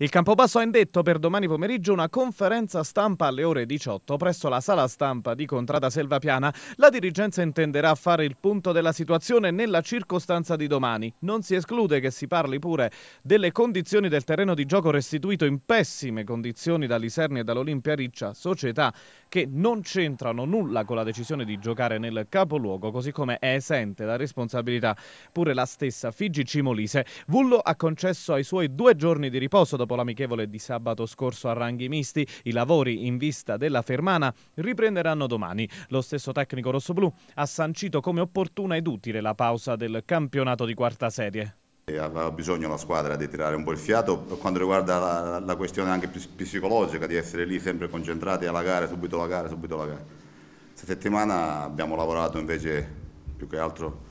Il Campobasso ha indetto per domani pomeriggio una conferenza stampa alle ore 18 presso la sala stampa di Contrada Selvapiana. La dirigenza intenderà fare il punto della situazione nella circostanza di domani. Non si esclude che si parli pure delle condizioni del terreno di gioco restituito in pessime condizioni da Liserni e dall'Olimpia Riccia, società che non c'entrano nulla con la decisione di giocare nel capoluogo, così come è esente da responsabilità pure la stessa Figi Cimolise. Vullo ha concesso ai suoi due giorni di riposo dopo dopo l'amichevole di sabato scorso a ranghi misti, i lavori in vista della Fermana riprenderanno domani. Lo stesso tecnico rossoblù ha sancito come opportuna ed utile la pausa del campionato di quarta serie. Eh, aveva bisogno la squadra di tirare un po' il fiato, per quanto riguarda la, la questione anche psicologica, di essere lì sempre concentrati alla gara, subito la gara, subito la gara. Questa settimana abbiamo lavorato invece più che altro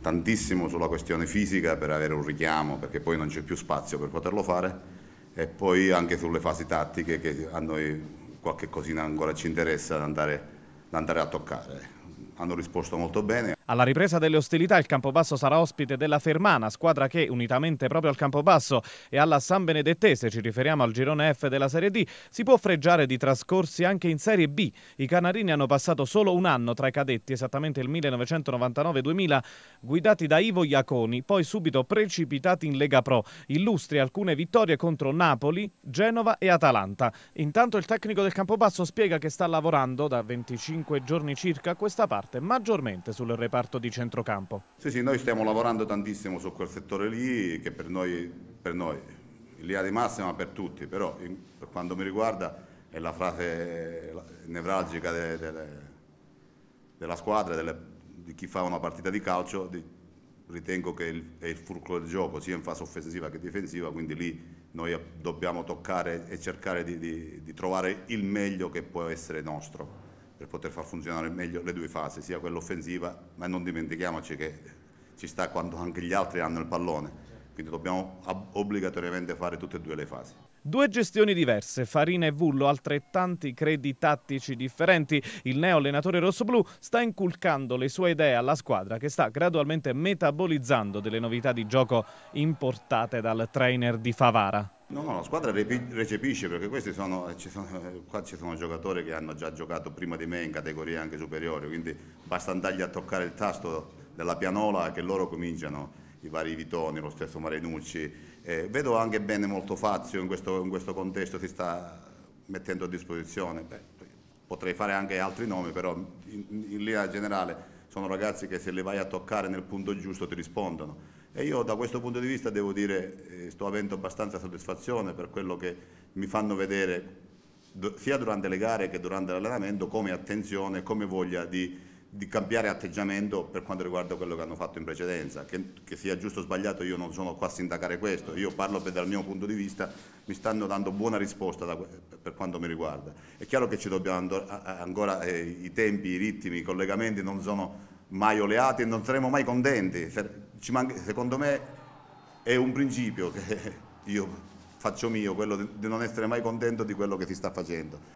tantissimo sulla questione fisica per avere un richiamo, perché poi non c'è più spazio per poterlo fare e poi anche sulle fasi tattiche che a noi qualche cosina ancora ci interessa da andare, andare a toccare. Hanno risposto molto bene. Alla ripresa delle ostilità il Campobasso sarà ospite della Fermana, squadra che, unitamente proprio al Campobasso e alla San Benedettese, ci riferiamo al girone F della Serie D, si può freggiare di trascorsi anche in Serie B. I canarini hanno passato solo un anno tra i cadetti, esattamente il 1999-2000, guidati da Ivo Iaconi, poi subito precipitati in Lega Pro, illustri alcune vittorie contro Napoli, Genova e Atalanta. Intanto il tecnico del Campobasso spiega che sta lavorando da 25 giorni circa a questa parte maggiormente sul reparto reparto di centrocampo. Sì, sì, noi stiamo lavorando tantissimo su quel settore lì che per noi, per noi l'idea di massima per tutti, però in, per quanto mi riguarda è la frase nevralgica de, de, de, della squadra, delle, di chi fa una partita di calcio, di, ritengo che il, è il fulcro del gioco sia in fase offensiva che difensiva, quindi lì noi dobbiamo toccare e cercare di, di, di trovare il meglio che può essere nostro per poter far funzionare meglio le due fasi, sia quella offensiva, ma non dimentichiamoci che ci sta quando anche gli altri hanno il pallone, quindi dobbiamo obbligatoriamente fare tutte e due le fasi. Due gestioni diverse, Farina e Vullo altrettanti credi tattici differenti. Il neo allenatore rossoblù sta inculcando le sue idee alla squadra che sta gradualmente metabolizzando delle novità di gioco importate dal trainer di Favara. No, la squadra recepisce perché questi sono, eh, ci sono, eh, qua ci sono giocatori che hanno già giocato prima di me in categorie anche superiori, quindi basta andargli a toccare il tasto della pianola che loro cominciano, i vari Vitoni, lo stesso Marenucci. Eh, vedo anche bene molto Fazio in questo, in questo contesto, si sta mettendo a disposizione. Beh, potrei fare anche altri nomi, però in, in linea generale sono ragazzi che se li vai a toccare nel punto giusto ti rispondono e io da questo punto di vista devo dire eh, sto avendo abbastanza soddisfazione per quello che mi fanno vedere do, sia durante le gare che durante l'allenamento come attenzione, come voglia di, di, cambiare atteggiamento per quanto riguarda quello che hanno fatto in precedenza. Che, che sia giusto o sbagliato io non sono qua a sindacare questo, io parlo per, dal mio punto di vista, mi stanno dando buona risposta da, per quanto mi riguarda. È chiaro che ci dobbiamo ancora eh, i tempi, i ritmi, i collegamenti non sono mai oleati e non saremo mai contenti manca, secondo me è un principio che io faccio mio, quello di non essere mai contento di quello che si sta facendo.